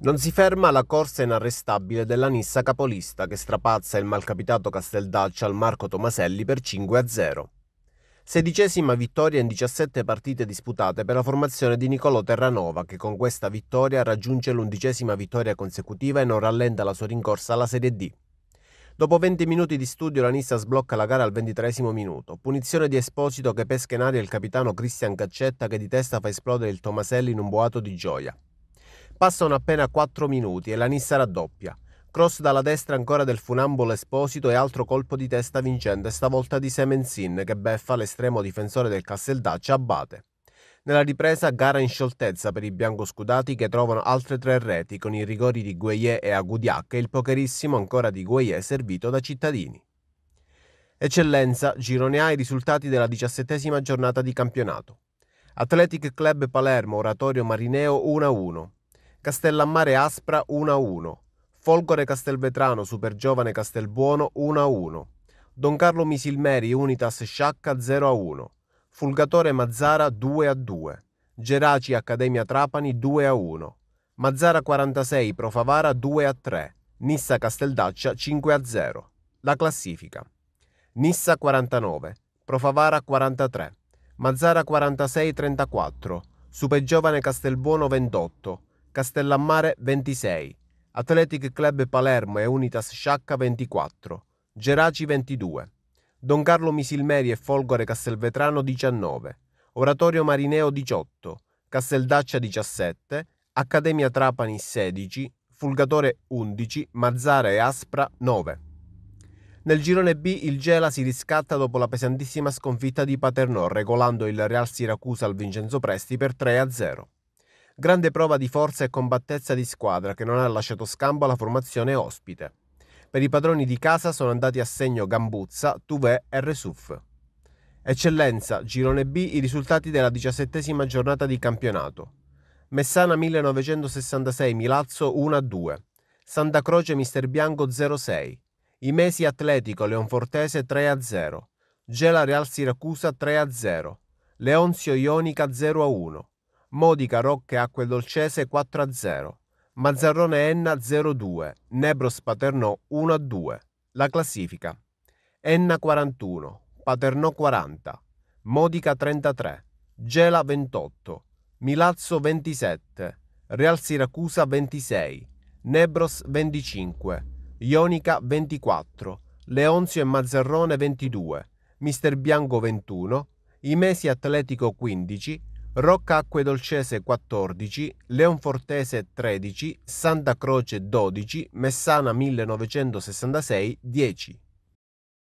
Non si ferma la corsa inarrestabile della Nissa capolista che strapazza il malcapitato Casteldaccia al Marco Tomaselli per 5 0. Sedicesima vittoria in 17 partite disputate per la formazione di Nicolò Terranova che con questa vittoria raggiunge l'undicesima vittoria consecutiva e non rallenta la sua rincorsa alla Serie D. Dopo 20 minuti di studio la Nissa sblocca la gara al ventitresimo minuto. Punizione di Esposito che pesca in aria il capitano Cristian Caccetta che di testa fa esplodere il Tomaselli in un boato di gioia. Passano appena 4 minuti e la Nissa raddoppia. Cross dalla destra ancora del funambolo Esposito e altro colpo di testa vincente, stavolta di Semenzin che beffa l'estremo difensore del Casteldaccia Abate. Nella ripresa gara in scioltezza per i biancoscudati che trovano altre tre reti con i rigori di Gueye e Agudiac e il pocherissimo ancora di Gueye servito da cittadini. Eccellenza, girone A i risultati della diciassettesima giornata di campionato. Athletic Club Palermo, Oratorio Marineo 1-1. Castellammare Aspra 1-1, Folgore Castelvetrano Super Giovane Castelbuono 1-1, Don Carlo Misilmeri Unitas Sciacca 0-1, Fulgatore Mazzara 2-2, Geraci Accademia Trapani 2-1, Mazzara 46 Profavara 2-3, Nissa Casteldaccia 5-0. La classifica. Nissa 49, Profavara 43, Mazzara 46-34, Supergiovane Castelbuono 28, Castellammare 26, Athletic Club Palermo e Unitas Sciacca 24, Geraci 22, Don Carlo Misilmeri e Folgore Castelvetrano 19, Oratorio Marineo 18, Casteldaccia 17, Accademia Trapani 16, Fulgatore 11, Mazzara e Aspra 9. Nel girone B il Gela si riscatta dopo la pesantissima sconfitta di Paternò regolando il Real Siracusa al Vincenzo Presti per 3-0 grande prova di forza e combattezza di squadra che non ha lasciato scampo alla formazione ospite. Per i padroni di casa sono andati a segno Gambuzza, Tuvè e Resuf. Eccellenza, girone B, i risultati della diciassettesima giornata di campionato. Messana 1966 Milazzo 1-2, Santa Croce Mister Bianco 06, Imesi Atletico Leonfortese 3-0, Gela Real Siracusa 3-0, Leonzio Ionica 0-1. Modica Rocche Acque Dolcese 4 a 0, Mazzarrone Enna 0-2, Nebros Paternò 1 a 2. La classifica. Enna 41, Paternò 40, Modica 33, Gela 28, Milazzo 27, Real Siracusa 26, Nebros 25, Ionica 24, Leonzio e Mazzarrone 22, Mister Bianco 21, Imesi Atletico 15, Roccacque Dolcese 14, Leonfortese 13, Santa Croce 12, Messana 1966 10.